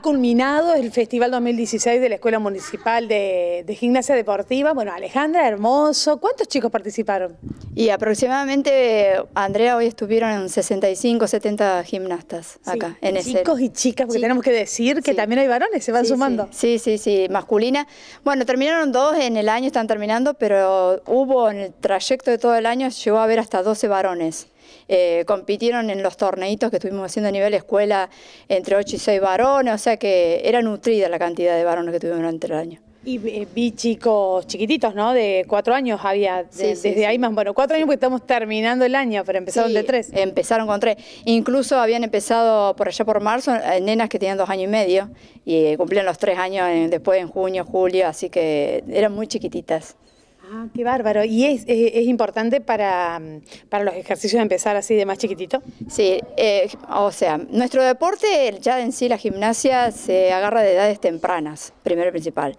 culminado el Festival 2016 de la Escuela Municipal de, Gimnasia Deportiva. Bueno, Alejandra, hermoso. ¿Cuántos chicos participaron? Y aproximadamente, Andrea, hoy estuvieron 65, 70 gimnastas acá en Chicos y chicas, porque tenemos que decir que también hay varones, se van sumando. Sí. sí, sí, masculina. Bueno, terminaron dos en el año, están terminando, pero hubo en el trayecto de todo el año, llegó a haber hasta 12 varones. Eh, compitieron en los torneitos que estuvimos haciendo a nivel escuela entre 8 y 6 varones, o sea que era nutrida la cantidad de varones que tuvimos durante el año. Y vi eh, chicos chiquititos, ¿no? De cuatro años había, desde ahí más, bueno, cuatro años porque estamos terminando el año, pero empezaron de tres. empezaron con tres. Incluso habían empezado por allá por marzo, eh, nenas que tenían dos años y medio, y cumplían los tres años después en junio, julio, así que eran muy chiquititas. Ah, qué bárbaro. ¿Y es, es, importante para, para, los ejercicios empezar así de más chiquitito? Sí, eh, o sea, nuestro deporte, ya en sí la gimnasia, se agarra de edades tempranas, primero y principal.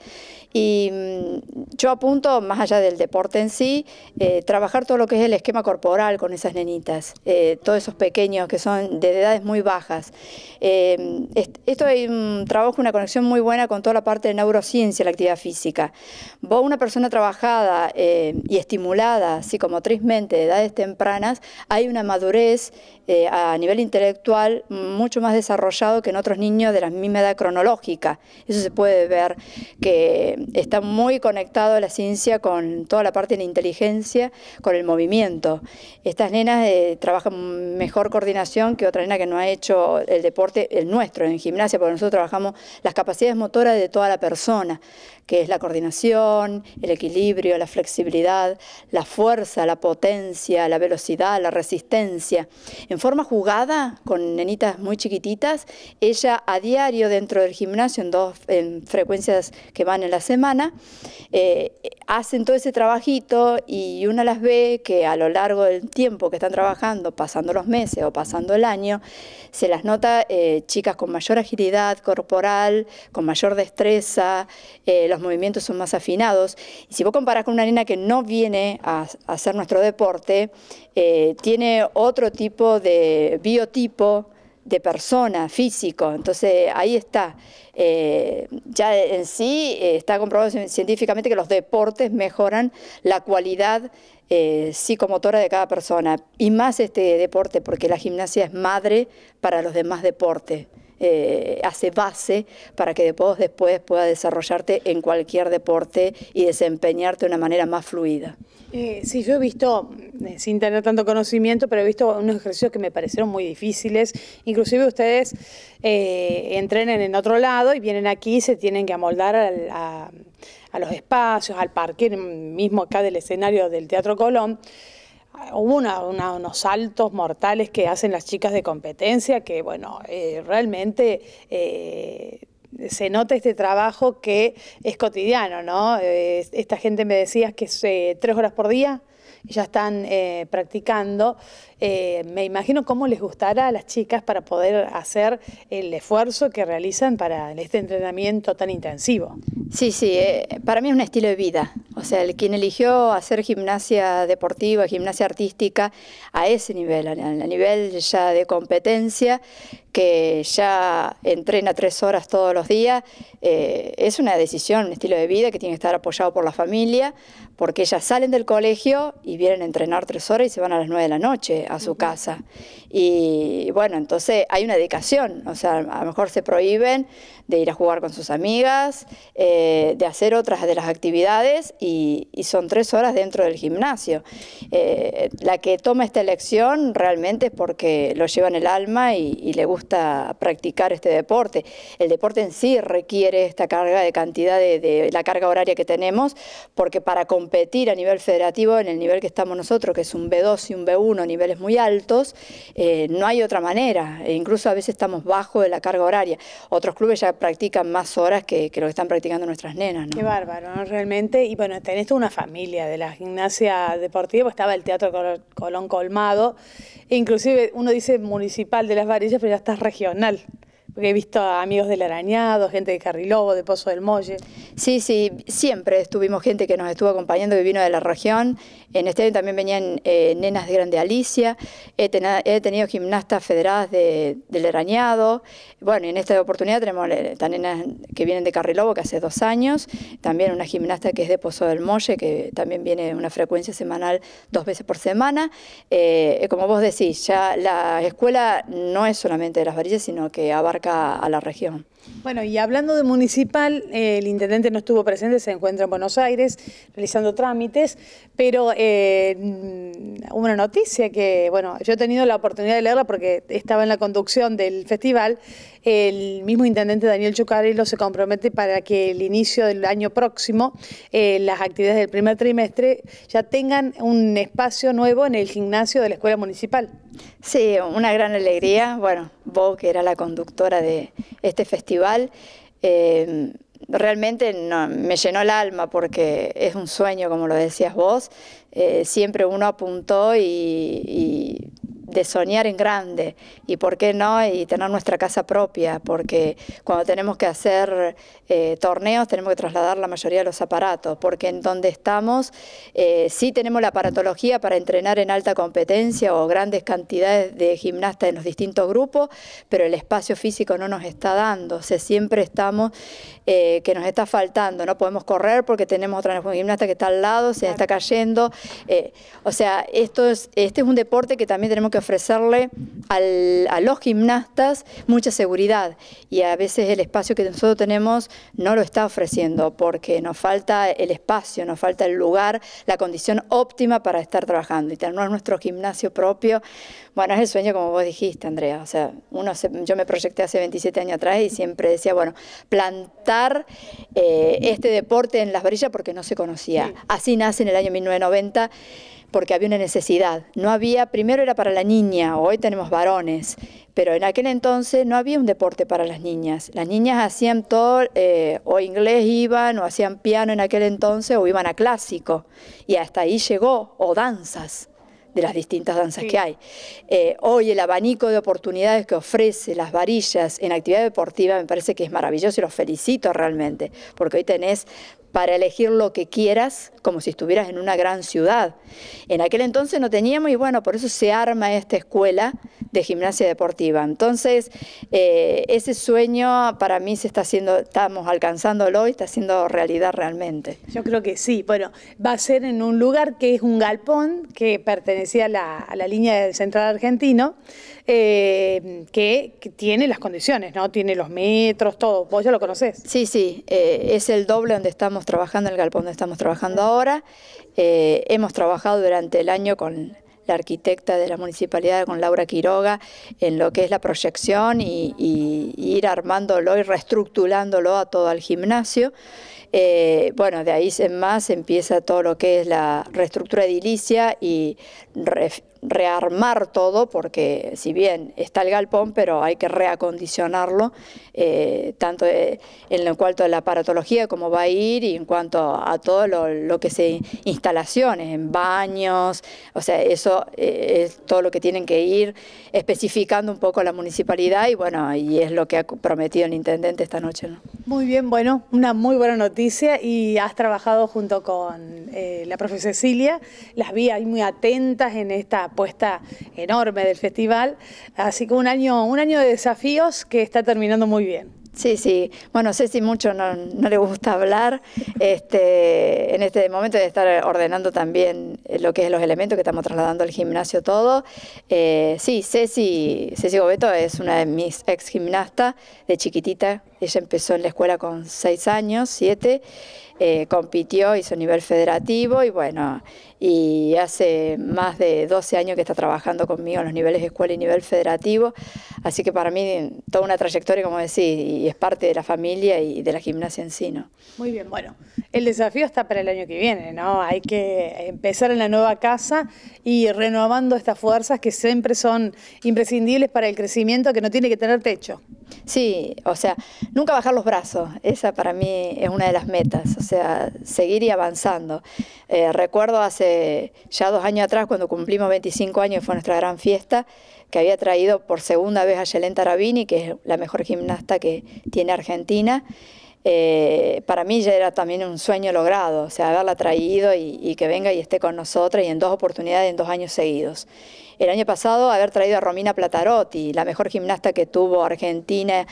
Y mm, yo apunto, más allá del deporte en sí, eh, trabajar todo lo que es el esquema corporal con esas nenitas, eh, todos esos pequeños que son de edades muy bajas. esto hay un trabajo, una conexión muy buena con toda la parte de neurociencia, la actividad física. Vos, una persona trabajada, y eh, y estimulada psicomotrizmente de edades tempranas, hay una madurez eh, a nivel intelectual mucho más desarrollado que en otros niños de la misma edad cronológica. Eso se puede ver que está muy conectado la ciencia con toda la parte de la inteligencia, con el movimiento. Estas nenas eh, trabajan mejor coordinación que otra nena que no ha hecho el deporte, el nuestro, en gimnasia, porque nosotros trabajamos las capacidades motoras de toda la persona, que es la coordinación, el equilibrio, la flexibilidad, la fuerza, la potencia, la velocidad, la resistencia. En forma jugada, con nenitas muy chiquititas, ella a diario dentro del gimnasio, en dos frecuencias que van en la semana, eh, hacen todo ese trabajito y una las ve que a lo largo del tiempo que están trabajando, pasando los meses o pasando el año, se las nota eh, chicas con mayor agilidad corporal, con mayor destreza, eh, los movimientos son más afinados. Y si vos comparás con una nena que no viene a, hacer nuestro deporte eh, tiene otro tipo de biotipo de persona, físico, entonces ahí está. Eh, ya en sí eh, está comprobado científicamente que los deportes mejoran la cualidad psicomotora de cada persona, y más este deporte, porque la gimnasia es madre para los demás deportes. Eh, hace base para que después pueda desarrollarte en cualquier deporte y desempeñarte de una manera más fluida. Eh, sí, yo he visto, eh, sin tener tanto conocimiento, pero he visto unos ejercicios que me parecieron muy difíciles. Inclusive ustedes entrenen en otro lado y vienen aquí y se tienen que amoldar a, a los espacios, al parque mismo acá del escenario del Teatro Colón hubo una, unos saltos mortales que hacen las chicas de competencia que, bueno, eh, realmente... Eh, se nota este trabajo que es cotidiano, ¿no? esta gente me decía que es tres horas por día, ya están eh, practicando. me imagino cómo les gustará a las chicas para poder hacer el esfuerzo que realizan para este entrenamiento tan intensivo. Sí, sí, para mí es un estilo de vida. O sea, el, quien eligió hacer gimnasia deportiva, gimnasia artística, a ese nivel, a, nivel ya de competencia, que ya entrena tres horas todos los días, eh, es una decisión, un estilo de vida que tiene que estar apoyado por la familia, porque ellas salen del colegio y vienen a entrenar tres horas y se van a las nueve de la noche a su casa. Y bueno, entonces hay una dedicación, o sea, a lo mejor se prohíben de ir a jugar con sus amigas, eh, de hacer otras de las actividades y, son tres horas dentro del gimnasio. Eh, la que toma esta elección realmente es porque lo lleva en el alma y, le gusta practicar este deporte. El deporte en sí requiere esta carga de cantidad de, la carga horaria que tenemos, porque para competir a nivel federativo en el nivel que estamos nosotros, que es un B2 y un B1, niveles muy altos, eh, no hay otra manera. E incluso a veces estamos bajo de la carga horaria. Otros clubes ya practican más horas que, lo que están practicando nuestras nenas. ¿no? Qué bárbaro, ¿no? realmente. Y bueno, tenés toda una familia de la gimnasia deportiva, estaba el Teatro Colón colmado. E inclusive uno dice municipal de las varillas, pero ya estás regional. Porque he visto a amigos del Arañado, gente de Carrilobo, de Pozo del Molle. Sí, sí, siempre estuvimos gente que nos estuvo acompañando, que vino de la región. En este año también venían eh, nenas de Grande Alicia. He, tenido gimnastas federadas del Arañado. Bueno, y en esta oportunidad tenemos eh, estas nenas que vienen de Carrilobo, que hace dos años. También una gimnasta que es de Pozo del Molle, que también viene una frecuencia semanal dos veces por semana. Eh, como vos decís, ya la escuela no es solamente de las varillas, sino que abarca a la región. Bueno, y hablando de municipal, el intendente no estuvo presente, se encuentra en Buenos Aires realizando trámites, pero eh, una noticia que, bueno, yo he tenido la oportunidad de leerla porque estaba en la conducción del festival, el mismo intendente Daniel lo se compromete para que el inicio del año próximo, eh, las actividades del primer trimestre ya tengan un espacio nuevo en el gimnasio de la escuela municipal. Sí, una gran alegría, bueno, vos que era la conductora de este festival, eh, realmente me llenó el alma porque es un sueño, como lo decías vos. Eh, siempre uno apuntó y de soñar en grande y por qué no y tener nuestra casa propia, porque cuando tenemos que hacer eh, torneos tenemos que trasladar la mayoría de los aparatos, porque en donde estamos eh, sí tenemos la aparatología para entrenar en alta competencia o grandes cantidades de gimnastas en los distintos grupos, pero el espacio físico no nos está dando, siempre estamos eh, que nos está faltando, no podemos correr porque tenemos otra gimnasta que está al lado, se está cayendo, o sea, esto es, este es un deporte que también tenemos que ofrecerle a los gimnastas mucha seguridad y a veces el espacio que nosotros tenemos no lo está ofreciendo porque nos falta el espacio, nos falta el lugar, la condición óptima para estar trabajando y tener nuestro gimnasio propio. Bueno, es el sueño como vos dijiste, Andrea. O sea, uno yo me proyecté hace 27 años atrás y siempre decía, bueno, plantar eh, este deporte en las varillas porque no se conocía. Así nace en el año 1990 porque había una necesidad. No había, primero era para la niña, hoy tenemos varones, pero en aquel entonces no había un deporte para las niñas. Las niñas hacían todo, eh, o inglés iban, o hacían piano en aquel entonces, o iban a clásico, y hasta ahí llegó, o danzas de las distintas danzas que hay. Eh, hoy el abanico de oportunidades que ofrece las varillas en actividad deportiva me parece que es maravilloso y los felicito realmente, porque hoy tenés para elegir lo que quieras, como si estuvieras en una gran ciudad. En aquel entonces no teníamos y bueno, por eso se arma esta escuela de gimnasia deportiva. Entonces, eh, ese sueño para mí se está haciendo, estamos alcanzándolo y está siendo realidad realmente. Yo creo que sí. Bueno, va a ser en un lugar que es un galpón que pertenecía a la, línea del Central Argentino, eh, que, tiene las condiciones, ¿no? Tiene los metros, todo. Vos ya lo conocés. Sí, sí. Eh, es el doble donde estamos trabajando, en el galpón donde estamos trabajando ahora. Eh, hemos trabajado durante el año con la arquitecta de la municipalidad, con Laura Quiroga, en lo que es la proyección y, ir armándolo y reestructurándolo a todo el gimnasio. Eh, bueno, de ahí en más empieza todo lo que es la reestructura edilicia y rearmar todo, porque si bien está el galpón, pero hay que reacondicionarlo, eh, tanto eh, en lo cuanto a la paratología, como va a ir, y en cuanto a todo lo, que se instalaciones, en baños, o sea, eso eh, es todo lo que tienen que ir especificando un poco la municipalidad, y bueno, y es lo que ha prometido el intendente esta noche. ¿no? Muy bien, bueno, una muy buena noticia y has trabajado junto con eh, la profe Cecilia, las vi ahí muy atentas en esta apuesta enorme del festival, así que un año, un año de desafíos que está terminando muy bien. Sí, sí. Bueno, Ceci mucho no, no le gusta hablar. Este, en este momento de estar ordenando también eh, lo que es los elementos que estamos trasladando al gimnasio todo. Eh, sí, Ceci, Ceci Gobeto es una de mis ex gimnastas de chiquitita ella empezó en la escuela con seis años, siete, eh, compitió, hizo nivel federativo y bueno, y hace más de 12 años que está trabajando conmigo en los niveles de escuela y nivel federativo, así que para mí toda una trayectoria, como decís, y es parte de la familia y de la gimnasia en sí, ¿no? Muy bien, bueno, el desafío está para el año que viene, ¿no? Hay que empezar en la nueva casa y renovando estas fuerzas que siempre son imprescindibles para el crecimiento que no tiene que tener techo. Sí, o sea, nunca bajar los brazos, esa para mí es una de las metas, o sea, seguir y avanzando. Eh, recuerdo hace ya dos años atrás, cuando cumplimos 25 años, fue nuestra gran fiesta, que había traído por segunda vez a Yelena Tarabini, que es la mejor gimnasta que tiene Argentina, eh, para mí ya era también un sueño logrado, o sea, haberla traído y, que venga y esté con nosotros y en dos oportunidades, en dos años seguidos. El año pasado haber traído a Romina Platarotti, la mejor gimnasta que tuvo Argentina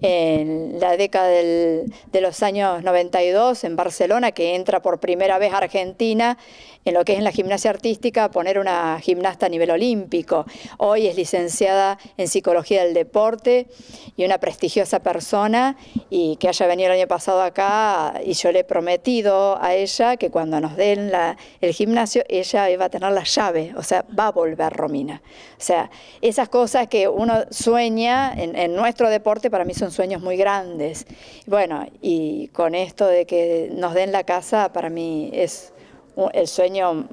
en la década de los años 92 en Barcelona, que entra por primera vez a Argentina en lo que es en la gimnasia artística, poner una gimnasta a nivel olímpico. Hoy es licenciada en psicología del deporte y una prestigiosa persona y que haya venido el año pasado acá y yo le he prometido a ella que cuando nos den la, el gimnasio ella iba a tener la llave, o sea, va a volver Romina. O sea, esas cosas que uno sueña en, en nuestro deporte para mí son sueños muy grandes. Bueno, y con esto de que nos den la casa para mí es el sueño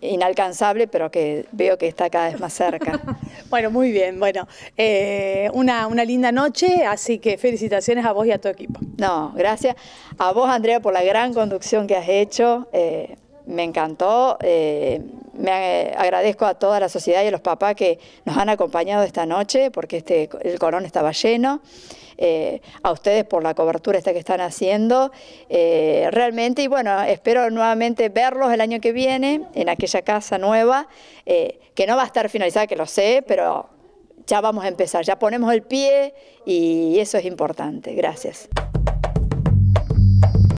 inalcanzable, pero que veo que está cada vez más cerca. Bueno, muy bien. Bueno, eh, una, una, linda noche, así que felicitaciones a vos y a tu equipo. No, gracias a vos, Andrea, por la gran conducción que has hecho. Eh, me encantó. Eh, me agradezco a toda la sociedad y a los papás que nos han acompañado esta noche, porque este, el corón estaba lleno, eh, a ustedes por la cobertura esta que están haciendo, eh, realmente, y bueno, espero nuevamente verlos el año que viene en aquella casa nueva, eh, que no va a estar finalizada, que lo sé, pero ya vamos a empezar, ya ponemos el pie y eso es importante. Gracias.